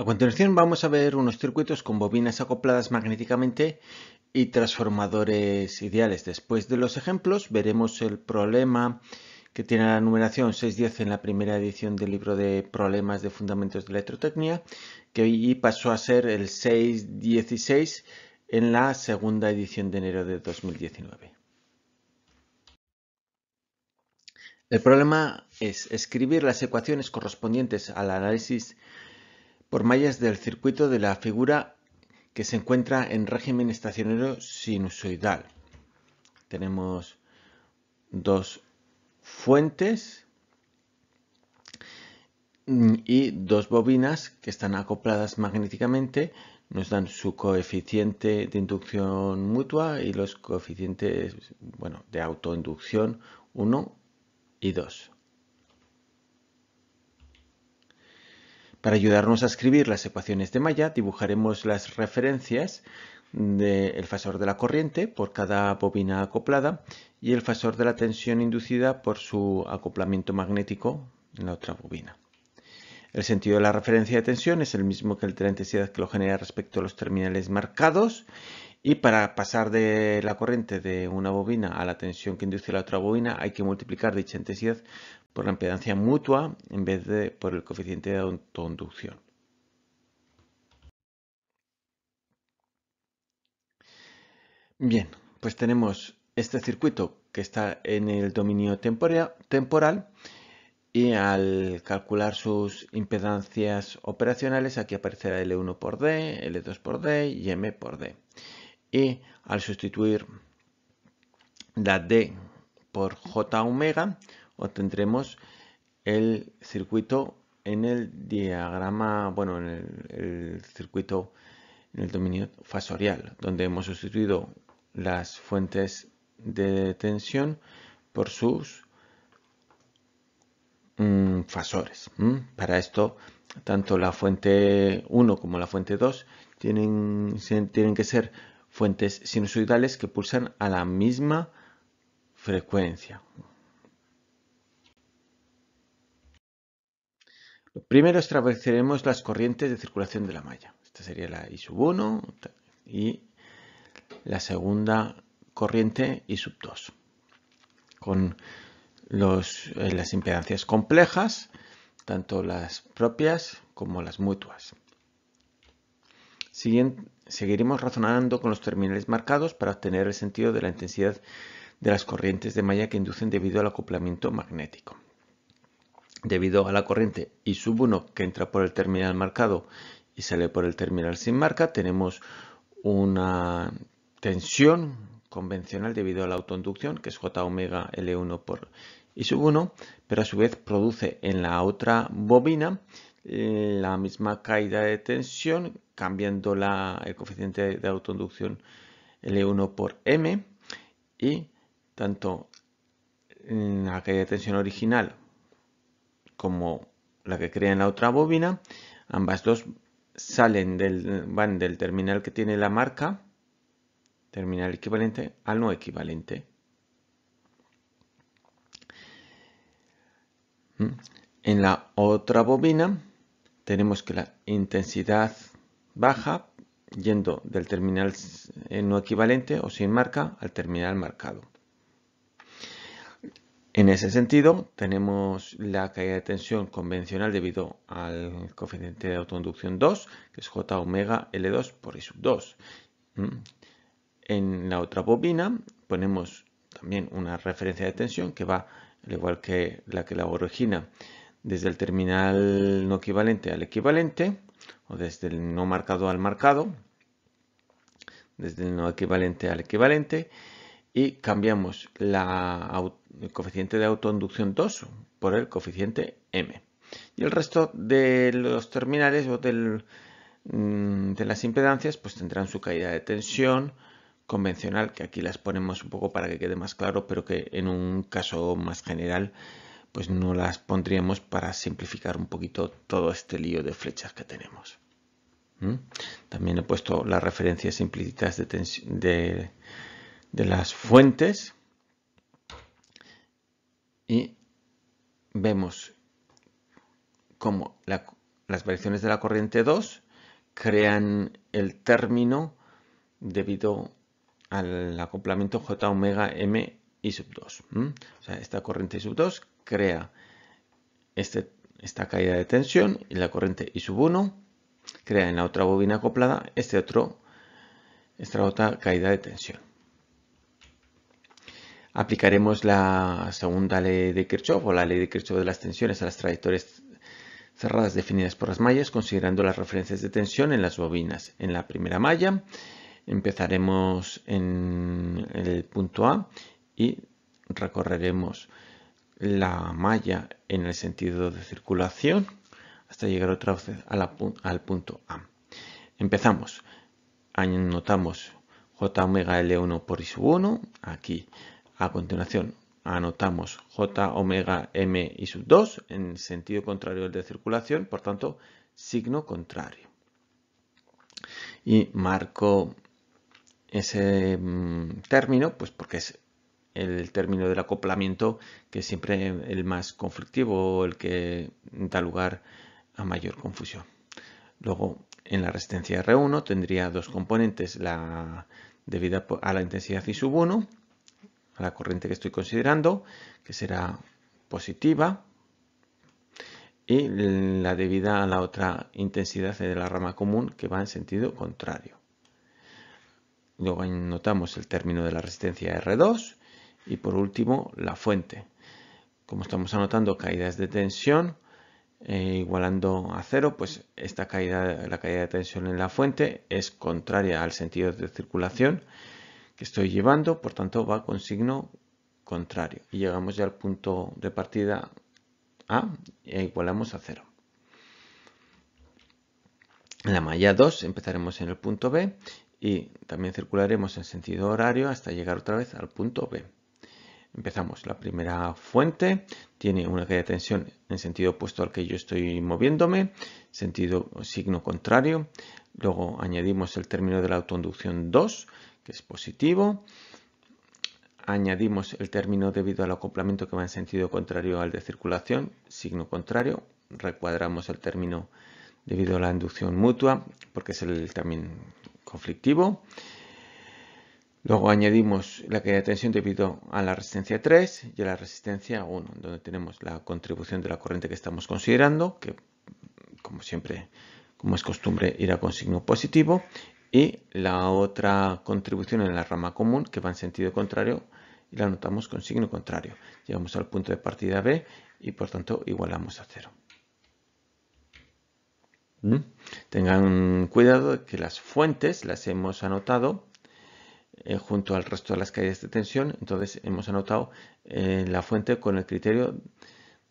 A continuación vamos a ver unos circuitos con bobinas acopladas magnéticamente y transformadores ideales. Después de los ejemplos veremos el problema que tiene la numeración 610 en la primera edición del libro de problemas de fundamentos de electrotecnia que hoy pasó a ser el 616 en la segunda edición de enero de 2019. El problema es escribir las ecuaciones correspondientes al análisis por mallas del circuito de la figura que se encuentra en régimen estacionario sinusoidal. Tenemos dos fuentes y dos bobinas que están acopladas magnéticamente nos dan su coeficiente de inducción mutua y los coeficientes bueno, de autoinducción 1 y 2. Para ayudarnos a escribir las ecuaciones de malla, dibujaremos las referencias del fasor de la corriente por cada bobina acoplada y el fasor de la tensión inducida por su acoplamiento magnético en la otra bobina. El sentido de la referencia de tensión es el mismo que el de la intensidad que lo genera respecto a los terminales marcados y para pasar de la corriente de una bobina a la tensión que induce la otra bobina hay que multiplicar dicha intensidad por la impedancia mutua en vez de por el coeficiente de autoinducción. Bien, pues tenemos este circuito que está en el dominio temporal y al calcular sus impedancias operacionales aquí aparecerá L1 por D, L2 por D y M por D. Y al sustituir la D por J omega obtendremos el circuito en el diagrama, bueno, en el, circuito en el dominio fasorial, donde hemos sustituido las fuentes de tensión por sus mm, fasores. Para esto, tanto la fuente 1 como la fuente 2 tienen, tienen que ser fuentes sinusoidales que pulsan a la misma frecuencia. Primero estableceremos las corrientes de circulación de la malla. Esta sería la I 1 y la segunda corriente I 2. Con eh, las impedancias complejas, tanto las propias como las mutuas. seguiremos razonando con los terminales marcados para obtener el sentido de la intensidad de las corrientes de malla que inducen debido al acoplamiento magnético debido a la corriente y sub 1 que entra por el terminal marcado y sale por el terminal sin marca, tenemos una tensión convencional debido a la autoinducción, que es J omega L1 por I sub 1, pero a su vez produce en la otra bobina eh, la misma caída de tensión, cambiando la, el coeficiente de autoinducción L1 por M y tanto la caída de tensión original como la que crea en la otra bobina. Ambas dos salen del, van del terminal que tiene la marca, terminal equivalente al no equivalente. Mm. En la otra bobina tenemos que la intensidad baja yendo del terminal eh, no equivalente o sin marca al terminal marcado. En ese sentido, tenemos la caída de tensión convencional debido al coeficiente de autoinducción 2, que es J omega L2 por I sub 2. Mm. En la otra bobina ponemos también una referencia de tensión que va, al igual que la que la origina, desde el terminal no equivalente al equivalente, o desde el no marcado al marcado, desde el no equivalente al equivalente, y cambiamos la, el coeficiente de autoinducción 2 por el coeficiente M. Y el resto de los terminales o mm, de las impedancias pues tendrán su caída de tensión convencional, que aquí las ponemos un poco para que quede más claro, pero que en un caso más general pues no las pondríamos para simplificar un poquito todo este lío de flechas que tenemos. ¿Mm? También he puesto las referencias implícitas de las fuentes y vemos cómo las variaciones de la corriente 2 crean el término debido al acoplamiento j omega m y sub 2. O sea, esta corriente I sub 2 crea este, esta caída de tensión y la corriente I sub 1 crea en la otra bobina acoplada este otro, esta otra caída de tensión aplicaremos la segunda ley de Kirchhoff o la ley de Kirchhoff de las tensiones a las trayectorias cerradas definidas por las mallas considerando las referencias de tensión en las bobinas. En la primera malla empezaremos en el punto A y recorreremos la malla en el sentido de circulación hasta llegar otra vez al punto A. Empezamos, anotamos j omega L1 por I1 aquí a continuación, anotamos J omega M y sub 2 en sentido contrario al de circulación, por tanto, signo contrario. Y marco ese mm, término, pues porque es el término del acoplamiento que es siempre el más conflictivo o el que da lugar a mayor confusión. Luego, en la resistencia R1 tendría dos componentes, la debida a la intensidad I sub 1 la corriente que estoy considerando, que será positiva, y la debida a la otra intensidad de la rama común que va en sentido contrario. Luego notamos el término de la resistencia R2 y por último la fuente. Como estamos anotando caídas de tensión eh, igualando a cero, pues esta caída, la caída de tensión en la fuente es contraria al sentido de circulación que estoy llevando, por tanto va con signo contrario. Y llegamos ya al punto de partida A e igualamos a 0. En la malla 2 empezaremos en el punto B y también circularemos en sentido horario hasta llegar otra vez al punto B. Empezamos. La primera fuente tiene una caída de tensión en sentido opuesto al que yo estoy moviéndome, sentido signo contrario. Luego añadimos el término de la autoinducción 2, que es positivo. Añadimos el término debido al acoplamiento que va en sentido contrario al de circulación, signo contrario. Recuadramos el término debido a la inducción mutua, porque es el también conflictivo. Luego añadimos la caída de tensión debido a la resistencia 3 y a la resistencia 1, donde tenemos la contribución de la corriente que estamos considerando, que como siempre, como es costumbre, irá con signo positivo y la otra contribución en la rama común que va en sentido contrario y la anotamos con signo contrario. Llegamos al punto de partida B y por tanto igualamos a cero. ¿Mm? Tengan cuidado que las fuentes las hemos anotado eh, junto al resto de las caídas de tensión, entonces hemos anotado eh, la fuente con el criterio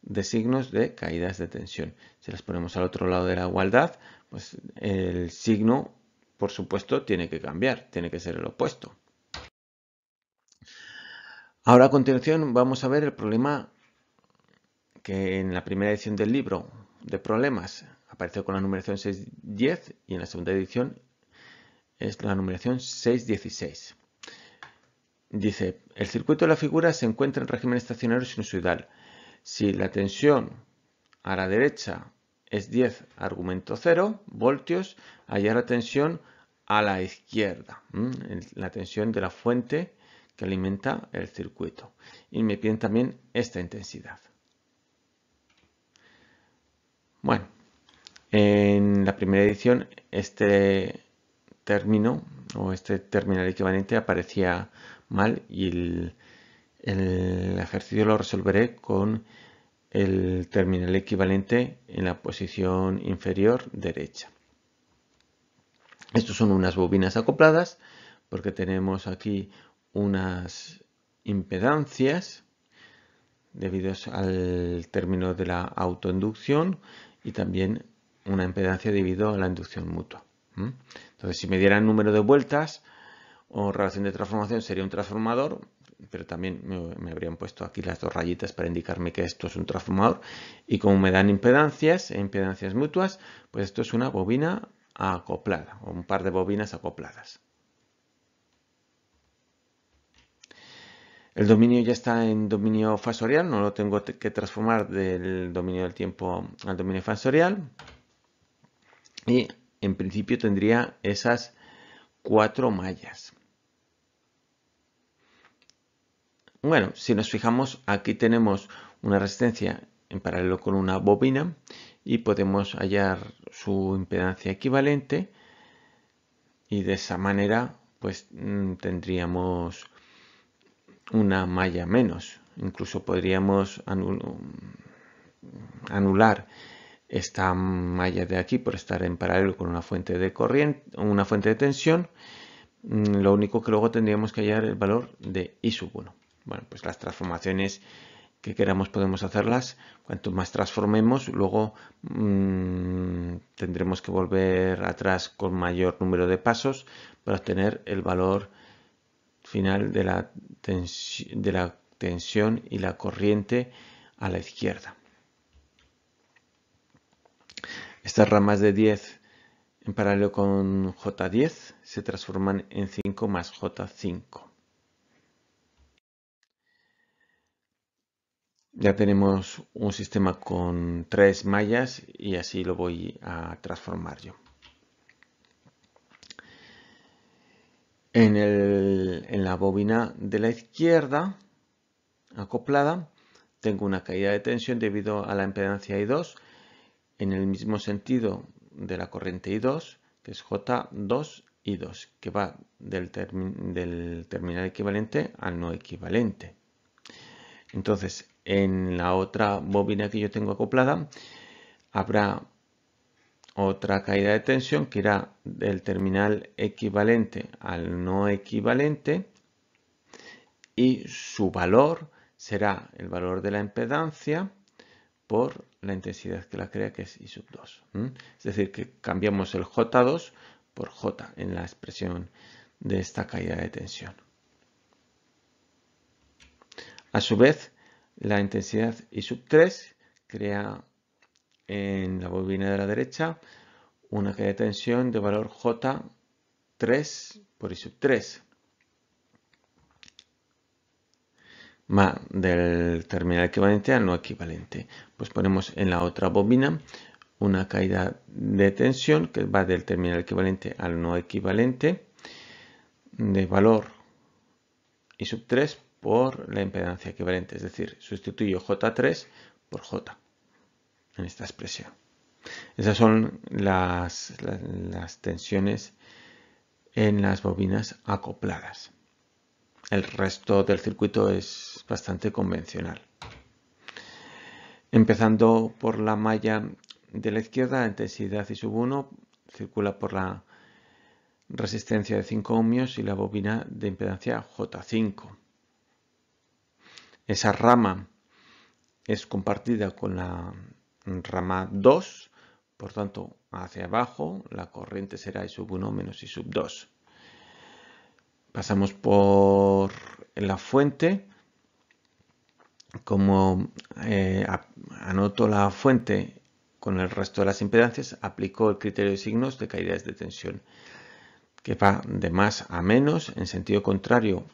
de signos de caídas de tensión. Si las ponemos al otro lado de la igualdad, pues el signo por supuesto, tiene que cambiar, tiene que ser el opuesto. Ahora a continuación vamos a ver el problema que en la primera edición del libro de problemas apareció con la numeración 610 y en la segunda edición es la numeración 616. Dice, el circuito de la figura se encuentra en régimen estacionario sinusoidal. Si la tensión a la derecha es 10 argumento 0 voltios, allá la tensión a la izquierda, la tensión de la fuente que alimenta el circuito. Y me piden también esta intensidad. Bueno, en la primera edición este término o este terminal equivalente aparecía mal y el ejercicio lo resolveré con el terminal equivalente en la posición inferior derecha. Estos son unas bobinas acopladas porque tenemos aquí unas impedancias debido al término de la autoinducción y también una impedancia debido a la inducción mutua. Entonces, si me dieran número de vueltas o relación de transformación sería un transformador, pero también me, habrían puesto aquí las dos rayitas para indicarme que esto es un transformador. Y como me dan impedancias e impedancias mutuas, pues esto es una bobina acoplada o un par de bobinas acopladas. El dominio ya está en dominio fasorial, no lo tengo que transformar del dominio del tiempo al dominio fasorial. Y en principio tendría esas cuatro mallas. Bueno, si nos fijamos, aquí tenemos una resistencia en paralelo con una bobina y podemos hallar su impedancia equivalente y de esa manera pues mm, tendríamos una malla menos. Incluso podríamos anular esta malla de aquí por estar en paralelo con una fuente de corriente, una fuente de tensión. Mm, lo único que luego tendríamos que hallar el valor de I 1. Bueno, pues las transformaciones que queramos podemos hacerlas. Cuanto más transformemos, luego mm, tendremos que volver atrás con mayor número de pasos para obtener el valor final de la, de la tensión y la corriente a la izquierda. Estas ramas de 10 en paralelo con J10 se transforman en 5 más J5. Ya tenemos un sistema con tres mallas y así lo voy a transformar yo. En, la bobina de la izquierda acoplada tengo una caída de tensión debido a la impedancia I2 en el mismo sentido de la corriente I2 que es J2 I2 que va del, del terminal equivalente al no equivalente. Entonces en la otra bobina que yo tengo acoplada habrá otra caída de tensión que irá del terminal equivalente al no equivalente y su valor será el valor de la impedancia por la intensidad que la crea que es I sub 2. Es decir, que cambiamos el J2 por J en la expresión de esta caída de tensión. A su vez, la intensidad I sub 3 crea en la bobina de la derecha una caída de tensión de valor J3 por I sub 3 más del terminal equivalente al no equivalente. Pues ponemos en la otra bobina una caída de tensión que va del terminal equivalente al no equivalente de valor I sub 3 por la impedancia equivalente, es decir, sustituyo J3 por J en esta expresión. Esas son las, tensiones en las bobinas acopladas. El resto del circuito es bastante convencional. Empezando por la malla de la izquierda, la intensidad y sub 1 circula por la resistencia de 5 ohmios y la bobina de impedancia J5. Esa rama es compartida con la rama 2, por tanto, hacia abajo la corriente será I sub 1 menos I sub 2. Pasamos por la fuente. Como eh, anoto la fuente con el resto de las impedancias, aplico el criterio de signos de caídas de tensión, que va de más a menos en sentido contrario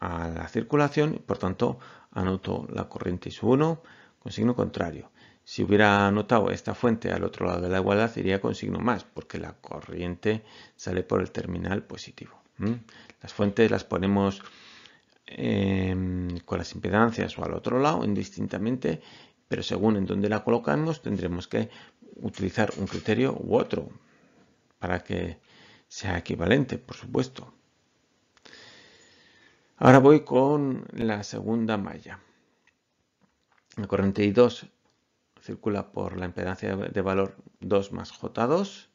a la circulación y por tanto anoto la corriente su 1 con signo contrario. Si hubiera anotado esta fuente al otro lado de la igualdad iría con signo más porque la corriente sale por el terminal positivo. Las fuentes las ponemos em, con las impedancias o al otro lado indistintamente pero según en dónde la colocamos tendremos que utilizar un criterio u otro para que sea equivalente, por supuesto. Ahora voy con la segunda malla. La corriente I2 circula por la impedancia de valor 2 más J2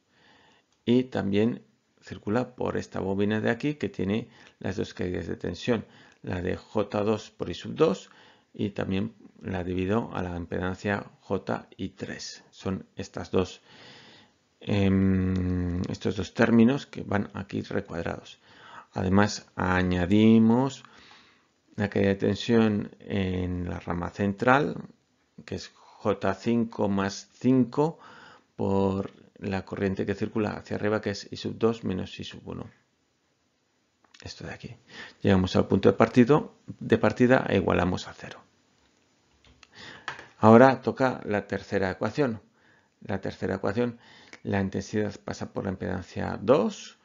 y también circula por esta bobina de aquí que tiene las dos caídas de tensión, la de J2 por I 2 y también la divido a la impedancia ji 3. Son em, estos dos términos que van aquí recuadrados. Además, añadimos la caída de tensión en la rama central, que es J5 más 5 por la corriente que circula hacia arriba, que es I 2 menos I 1. Esto de aquí. Llegamos al punto de, partido, de partida e igualamos a 0. Ahora toca la tercera ecuación. La tercera ecuación, la intensidad pasa por la impedancia 2,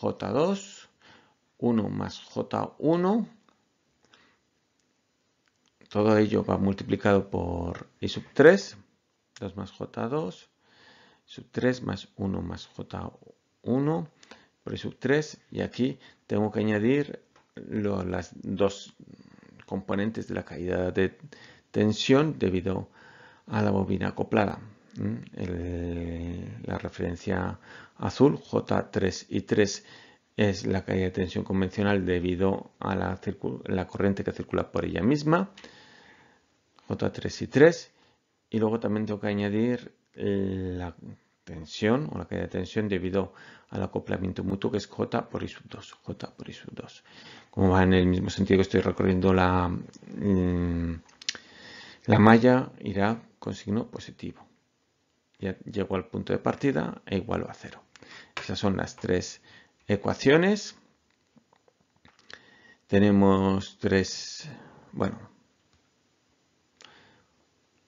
J2 1 más J1. Todo ello va multiplicado por I sub 3. 2 más J2. Sub 3 más 1 más J1 por I sub 3. Y aquí tengo que añadir lo, las dos componentes de la caída de tensión debido a la bobina acoplada. la referencia azul J3 y 3 es la caída de tensión convencional debido a la, corriente que circula por ella misma, J3 y 3, y luego también tengo que añadir la tensión o la caída de tensión debido al acoplamiento mutuo que es J por I 2, J por I 2. Como va en el mismo sentido que estoy recorriendo la, mm, la malla, irá con signo positivo. Ya llego al punto de partida e igualo a cero. Esas son las tres ecuaciones. Tenemos tres, bueno,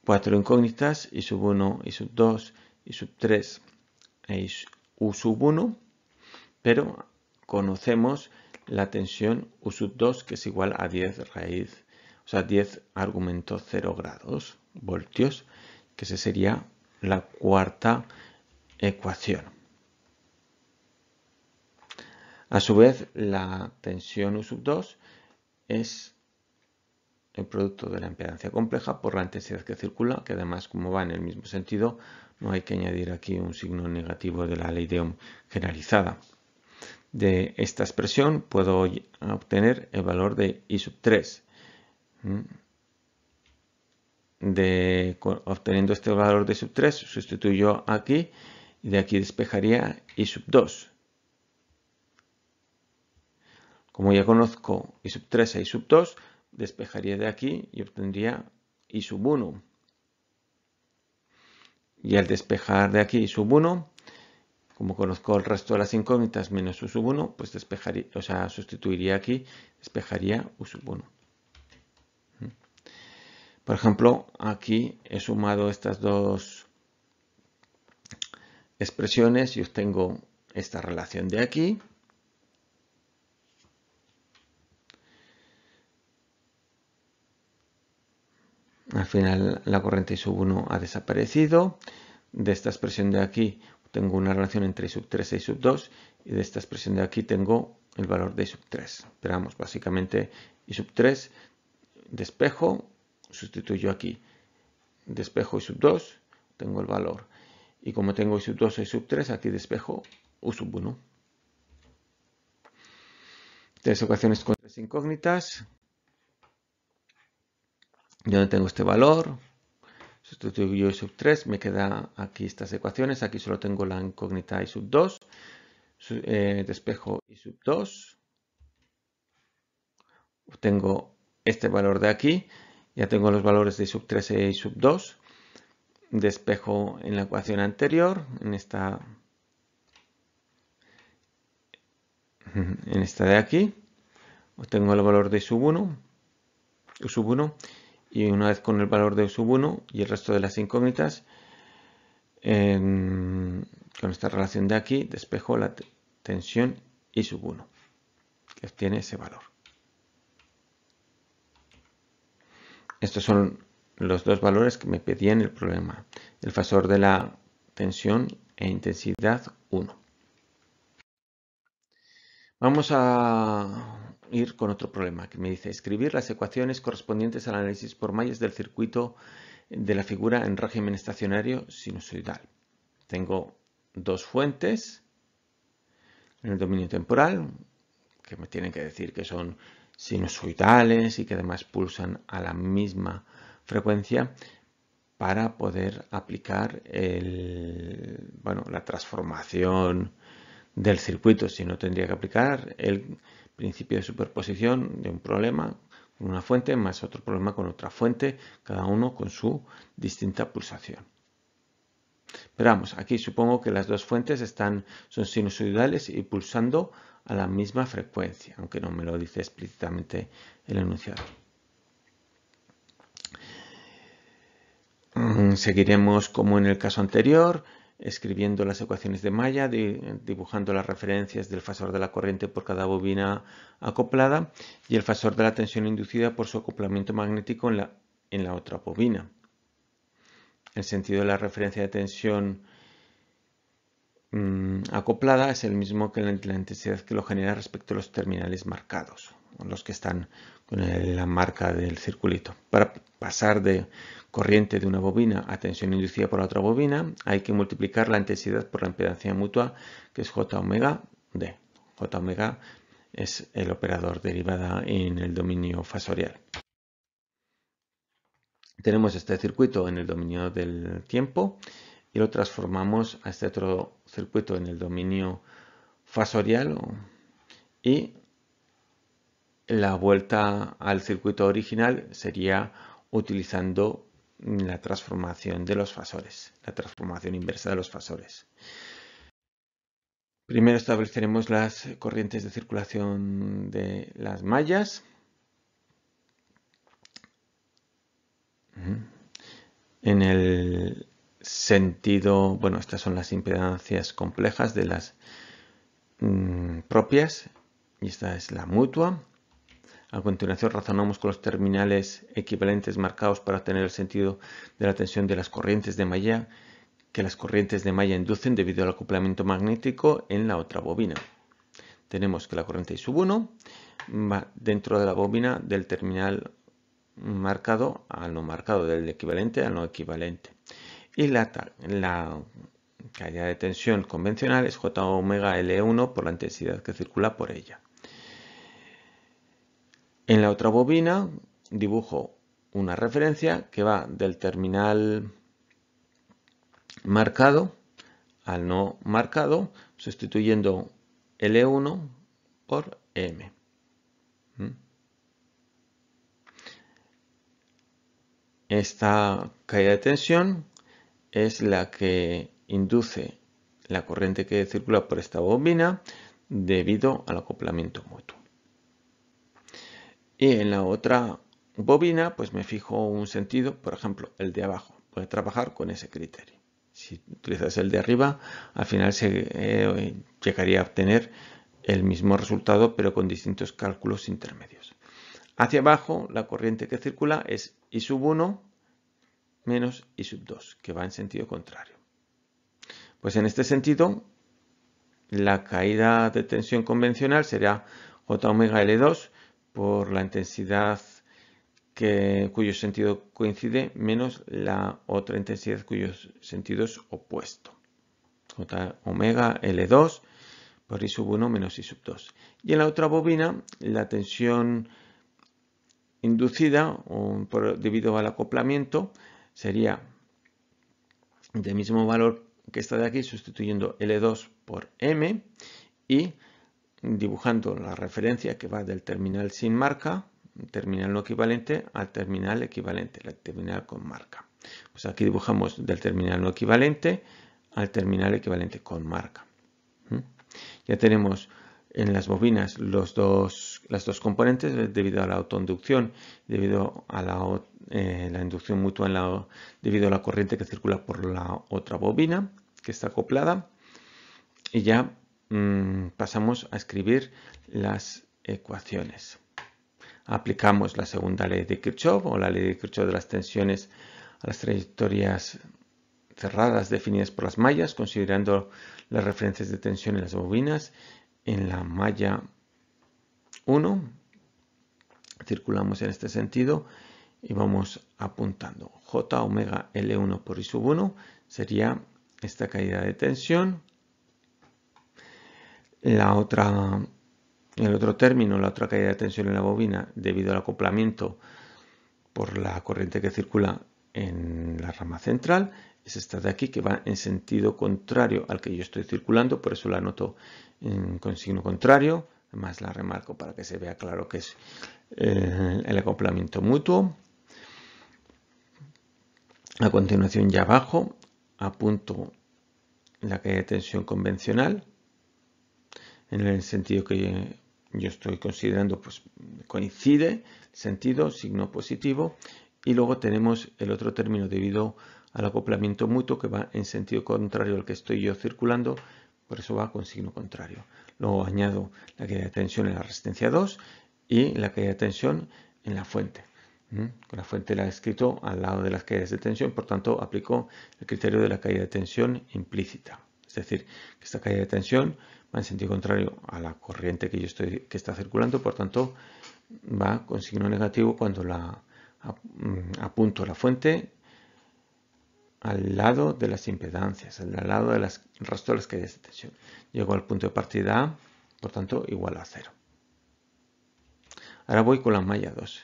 cuatro incógnitas, y sub 1, y sub 2, y sub 3, e u sub 1, pero conocemos la tensión u sub 2 que es igual a 10 raíz, o sea, 10 argumentos 0 grados voltios, que esa sería la cuarta ecuación. A su vez, la tensión U sub 2 es el producto de la impedancia compleja por la intensidad que circula, que además como va en el mismo sentido, no hay que añadir aquí un signo negativo de la ley de Ohm generalizada. De esta expresión puedo obtener el valor de I sub 3. obteniendo este valor de sub 3, sustituyo aquí y de aquí despejaría I sub 2. Como ya conozco y sub 3 y i sub 2, despejaría de aquí y obtendría y sub 1. Y al despejar de aquí y sub 1, como conozco el resto de las incógnitas menos u sub 1, pues despejaría, o sea, sustituiría aquí, despejaría u sub 1. Por ejemplo, aquí he sumado estas dos expresiones y obtengo esta relación de aquí. Al final la corriente I sub 1 ha desaparecido. De esta expresión de aquí tengo una relación entre I sub 3 e I sub 2 y de esta expresión de aquí tengo el valor de I sub 3. Esperamos, básicamente I sub 3 despejo, sustituyo aquí despejo I sub 2, tengo el valor. Y como tengo I 2 e I sub 3, aquí despejo U sub 1. Tres ecuaciones con tres incógnitas yo no tengo este valor, sustituyo y sub 3, me queda aquí estas ecuaciones, aquí solo tengo la incógnita y sub 2, eh, despejo y sub 2, obtengo este valor de aquí, ya tengo los valores de sub 3 e y sub 2, despejo en la ecuación anterior, en esta, en esta de aquí, obtengo el valor de sub 1, sub 1 y una vez con el valor de sub1 y el resto de las incógnitas, em, con esta relación de aquí, despejo la tensión y sub1, que obtiene ese valor. Estos son los dos valores que me pedían el problema, el fasor de la tensión e intensidad 1. Vamos a ir con otro problema que me dice escribir las ecuaciones correspondientes al análisis por mallas del circuito de la figura en régimen estacionario sinusoidal. Tengo dos fuentes en el dominio temporal que me tienen que decir que son sinusoidales y que además pulsan a la misma frecuencia para poder aplicar bueno, la transformación del circuito, si no tendría que aplicar el principio de superposición de un problema con una fuente más otro problema con otra fuente, cada uno con su distinta pulsación. Pero vamos, aquí supongo que las dos fuentes están, son sinusoidales y pulsando a la misma frecuencia, aunque no me lo dice explícitamente el enunciado mm, Seguiremos como en el caso anterior, escribiendo las ecuaciones de malla, dibujando las referencias del fasor de la corriente por cada bobina acoplada y el fasor de la tensión inducida por su acoplamiento magnético en la, en la otra bobina. El sentido de la referencia de tensión mm, acoplada es el mismo que la, la intensidad que lo genera respecto a los terminales marcados, los que están con la marca del circulito. Para pasar de corriente de una bobina a tensión inducida por la otra bobina, hay que multiplicar la intensidad por la impedancia mutua, que es J omega D. J omega es el operador derivada en el dominio fasorial. Tenemos este circuito en el dominio del tiempo y lo transformamos a este otro circuito en el dominio fasorial y la vuelta al circuito original sería utilizando la transformación de los fasores, la transformación inversa de los fasores. Primero estableceremos las corrientes de circulación de las mallas. En el sentido, bueno, estas son las impedancias complejas de las mm, propias y esta es la mutua. A continuación razonamos con los terminales equivalentes marcados para obtener el sentido de la tensión de las corrientes de malla que las corrientes de malla inducen debido al acoplamiento magnético en la otra bobina. Tenemos que la corriente I1 va dentro de la bobina del terminal marcado al no marcado, del equivalente al no equivalente. Y la, la caída de tensión convencional es J omega L1 por la intensidad que circula por ella. En la otra bobina dibujo una referencia que va del terminal marcado al no marcado, sustituyendo L1 e por M. ¿Mm? Esta caída de tensión es la que induce la corriente que circula por esta bobina debido al acoplamiento mutuo y en la otra bobina pues me fijo un sentido, por ejemplo el de abajo. Voy a trabajar con ese criterio. Si utilizas el de arriba, al final se eh, llegaría a obtener el mismo resultado pero con distintos cálculos intermedios. Hacia abajo la corriente que circula es I sub 1 menos I sub 2 que va en sentido contrario. Pues en este sentido la caída de tensión convencional será J omega L2 por la intensidad que, cuyo sentido coincide menos la otra intensidad cuyo sentido es opuesto. J omega L2 por I 1 menos I 2. Y en la otra bobina la tensión inducida debido al acoplamiento sería del mismo valor que esta de aquí sustituyendo L2 por M y dibujando la referencia que va del terminal sin marca, terminal no equivalente, al terminal equivalente, la terminal con marca. Pues aquí dibujamos del terminal no equivalente al terminal equivalente con marca. ¿Mm? Ya tenemos en las bobinas los dos, las dos componentes debido a la autoinducción, debido a la, eh, la inducción mutua en la, debido a la corriente que circula por la otra bobina que está acoplada. Y ya Mm, pasamos a escribir las ecuaciones. Aplicamos la segunda ley de Kirchhoff o la ley de Kirchhoff de las tensiones a las trayectorias cerradas definidas por las mallas, considerando las referencias de tensión en las bobinas. En la malla 1 circulamos en este sentido y vamos apuntando. J omega L1 por I sub 1 sería esta caída de tensión la otra, el otro término, la otra caída de tensión en la bobina debido al acoplamiento por la corriente que circula en la rama central es esta de aquí que va en sentido contrario al que yo estoy circulando, por eso la anoto con signo contrario, además la remarco para que se vea claro que es el acoplamiento mutuo. A continuación ya abajo apunto la caída de tensión convencional en el sentido que yo estoy considerando, pues coincide, sentido, signo positivo, y luego tenemos el otro término debido al acoplamiento mutuo que va en sentido contrario al que estoy yo circulando, por eso va con signo contrario. Luego añado la caída de tensión en la resistencia 2 y la caída de tensión en la fuente. Con ¿Mm? la fuente la he escrito al lado de las caídas de tensión, por tanto aplico el criterio de la caída de tensión implícita. Es decir, que esta caída de tensión va en sentido contrario a la corriente que yo estoy que está circulando, por tanto va con signo negativo cuando la mm, apunto la fuente al lado de las impedancias, al lado las rastro de las caídas de tensión. Llego al punto de partida A, por tanto igual a cero. Ahora voy con la malla 2.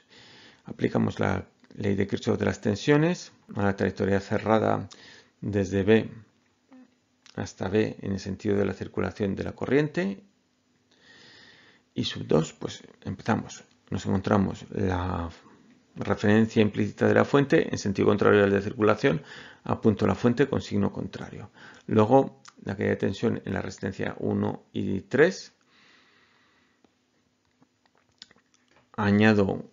Aplicamos la ley de Kirchhoff de las tensiones a la trayectoria cerrada desde B hasta B en el sentido de la circulación de la corriente. Y sub 2, pues empezamos. Nos encontramos la referencia implícita de la fuente en sentido contrario al de circulación, apunto la fuente con signo contrario. Luego, la caída de tensión en la resistencia 1 y 3. Añado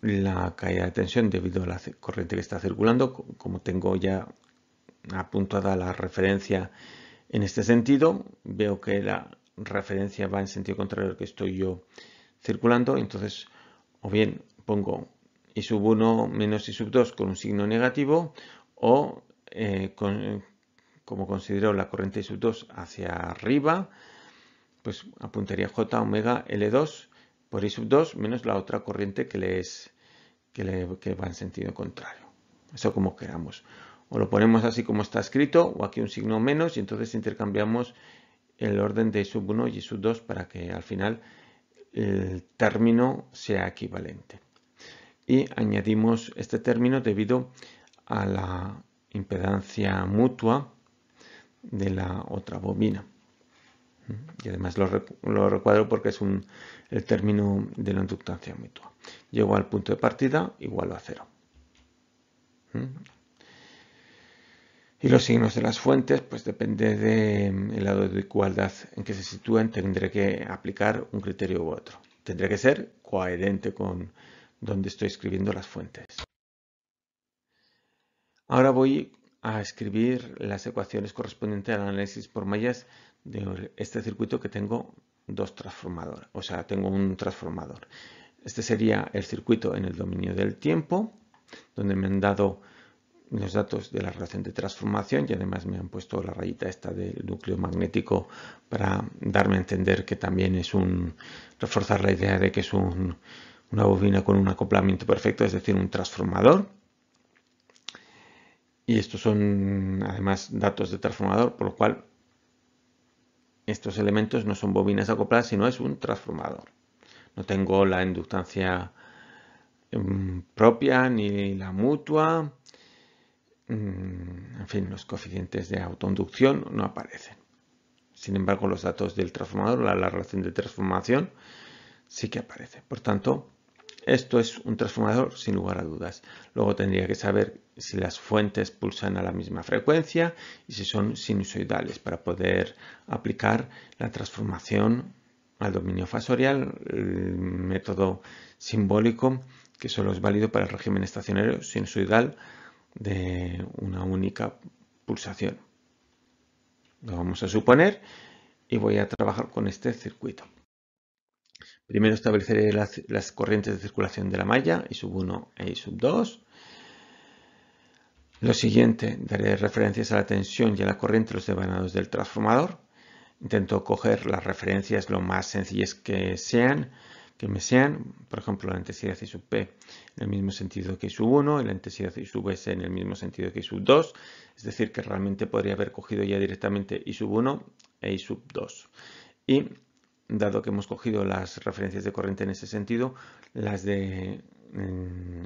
la caída de tensión debido a la corriente que está circulando, como tengo ya apuntada la referencia en este sentido. Veo que la referencia va en sentido contrario al que estoy yo circulando. Entonces, o bien pongo y sub 1 menos y sub 2 con un signo negativo o eh, como considero la corriente i sub 2 hacia arriba, pues apuntaría j omega L2 por i sub 2 menos la otra corriente que, le es, que, que va en sentido contrario. Eso como queramos o lo ponemos así como está escrito, o aquí un signo menos, y entonces intercambiamos el orden de sub 1 y sub 2 para que al final el término sea equivalente. Y añadimos este término debido a la impedancia mutua de la otra bobina. Y además lo, recuadro porque es el término de la inductancia mutua. Llego al punto de partida igual a cero. ¿Mm? Y los signos de las fuentes, pues depende del mm, lado de igualdad en que se sitúen, tendré que aplicar un criterio u otro. Tendré que ser coherente con donde estoy escribiendo las fuentes. Ahora voy a escribir las ecuaciones correspondientes al análisis por mallas de este circuito que tengo dos transformadores, o sea, tengo un transformador. Este sería el circuito en el dominio del tiempo, donde me han dado los datos de la relación de transformación y además me han puesto la rayita esta del núcleo magnético para darme a entender que también es un reforzar la idea de que es una bobina con un acoplamiento perfecto, es decir, un transformador. Y estos son además datos de transformador, por lo cual estos elementos no son bobinas acopladas, sino es un transformador. No tengo la inductancia mm, propia ni la mutua Mm, en fin, los coeficientes de autoinducción no aparecen. Sin embargo, los datos del transformador, la, la relación de transformación, sí que aparece. Por tanto, esto es un transformador sin lugar a dudas. Luego tendría que saber si las fuentes pulsan a la misma frecuencia y si son sinusoidales para poder aplicar la transformación al dominio fasorial, el método simbólico que solo es válido para el régimen estacionario sinusoidal de una única pulsación. Lo vamos a suponer y voy a trabajar con este circuito. Primero estableceré las, corrientes de circulación de la malla, I sub 1 e I sub 2. Lo siguiente, daré referencias a la tensión y a la corriente los devanados del transformador. Intento coger las referencias lo más sencillas que sean que me sean, por ejemplo, la intensidad I sub P en el mismo sentido que I sub 1 y la intensidad I sub S en el mismo sentido que I sub 2, es decir, que realmente podría haber cogido ya directamente I sub 1 e I sub 2. Y dado que hemos cogido las referencias de corriente en ese sentido, las de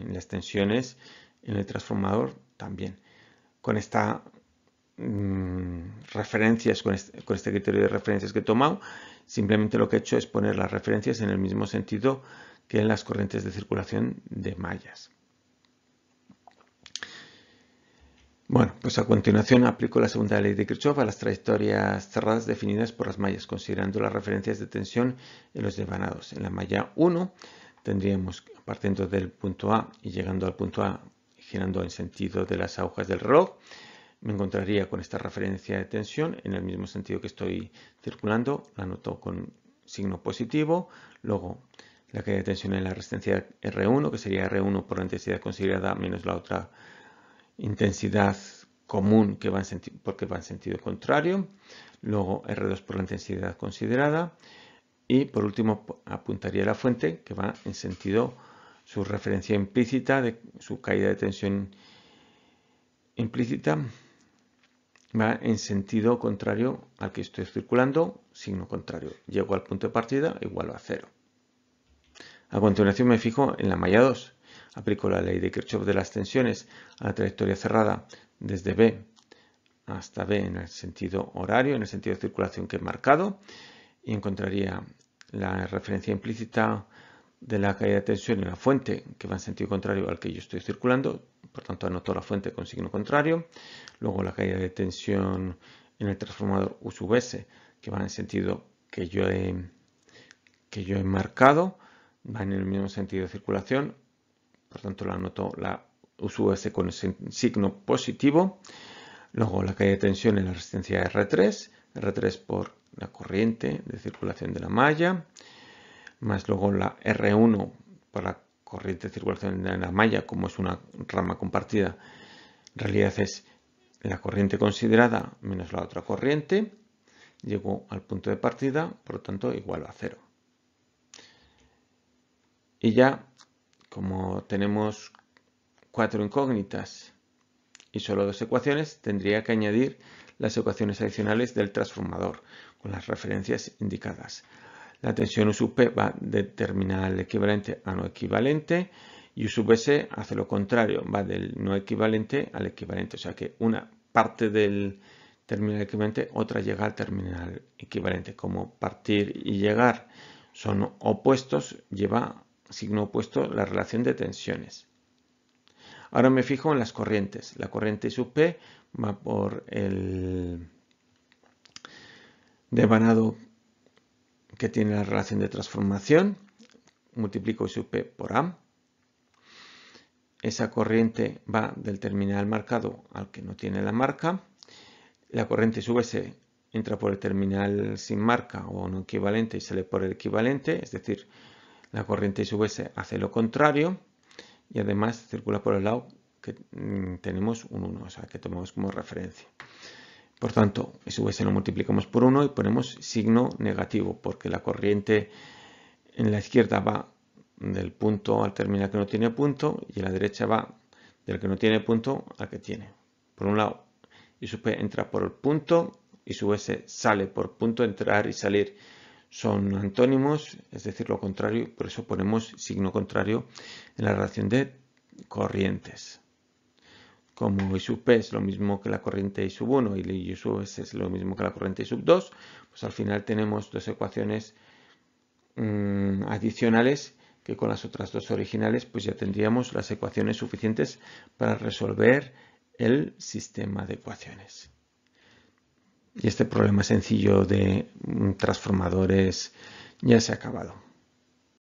las tensiones en el transformador también. Con esta mm, referencias, con este, con este, criterio de referencias que he tomado, Simplemente lo que he hecho es poner las referencias en el mismo sentido que en las corrientes de circulación de mallas. Bueno, pues a continuación aplico la segunda ley de Kirchhoff a las trayectorias cerradas definidas por las mallas, considerando las referencias de tensión en los devanados. En la malla 1 tendríamos, partiendo del punto A y llegando al punto A, girando en sentido de las agujas del reloj, me encontraría con esta referencia de tensión en el mismo sentido que estoy circulando, la anoto con signo positivo, luego la caída de tensión en la resistencia R1, que sería R1 por la intensidad considerada menos la otra intensidad común que va porque va en sentido contrario, luego R2 por la intensidad considerada y por último apuntaría la fuente que va en sentido su referencia implícita de su caída de tensión implícita va en sentido contrario al que estoy circulando, signo contrario. Llego al punto de partida, igual a cero. A continuación me fijo en la malla 2. Aplico la ley de Kirchhoff de las tensiones a la trayectoria cerrada desde B hasta B en el sentido horario, en el sentido de circulación que he marcado, y encontraría la referencia implícita de la caída de tensión en la fuente, que va en sentido contrario al que yo estoy circulando, por tanto anotó la fuente con signo contrario, luego la caída de tensión en el transformador Uvs, que va en el sentido que yo he, que yo he marcado, va en el mismo sentido de circulación, por tanto la anotó la U con signo positivo, luego la caída de tensión en la resistencia R3, R3 por la corriente de circulación de la malla, más luego la R1 por la corriente de circulación en la malla, como es una rama compartida, en realidad es la corriente considerada menos la otra corriente, llegó al punto de partida, por lo tanto, igual a cero. Y ya, como tenemos cuatro incógnitas y solo dos ecuaciones, tendría que añadir las ecuaciones adicionales del transformador con las referencias indicadas la tensión U P va de terminal equivalente a no equivalente y U sub S hace lo contrario, va del no equivalente al equivalente, o sea que una parte del terminal equivalente, otra llega al terminal equivalente. Como partir y llegar son opuestos, lleva signo opuesto la relación de tensiones. Ahora me fijo en las corrientes. La corriente I sub P va por el devanado que tiene la relación de transformación, multiplico y P por A. Esa corriente va del terminal marcado al que no tiene la marca. La corriente sub S entra por el terminal sin marca o no equivalente y sale por el equivalente, es decir, la corriente sub S hace lo contrario y además circula por el lado que mm, tenemos un 1, o sea, que tomamos como referencia. Por tanto, S lo multiplicamos por 1 y ponemos signo negativo, porque la corriente en la izquierda va del punto al terminal que no tiene punto y en la derecha va del que no tiene punto al que tiene. Por un lado, I sub entra por el punto y sub sale por punto, entrar y salir son antónimos, es decir, lo contrario, por eso ponemos signo contrario en la relación de corrientes como I sub p es lo mismo que la corriente I sub 1 y I sub s es lo mismo que la corriente I sub 2, pues al final tenemos dos ecuaciones mm, adicionales que con las otras dos originales pues ya tendríamos las ecuaciones suficientes para resolver el sistema de ecuaciones. Y este problema sencillo de mm, transformadores ya se ha acabado.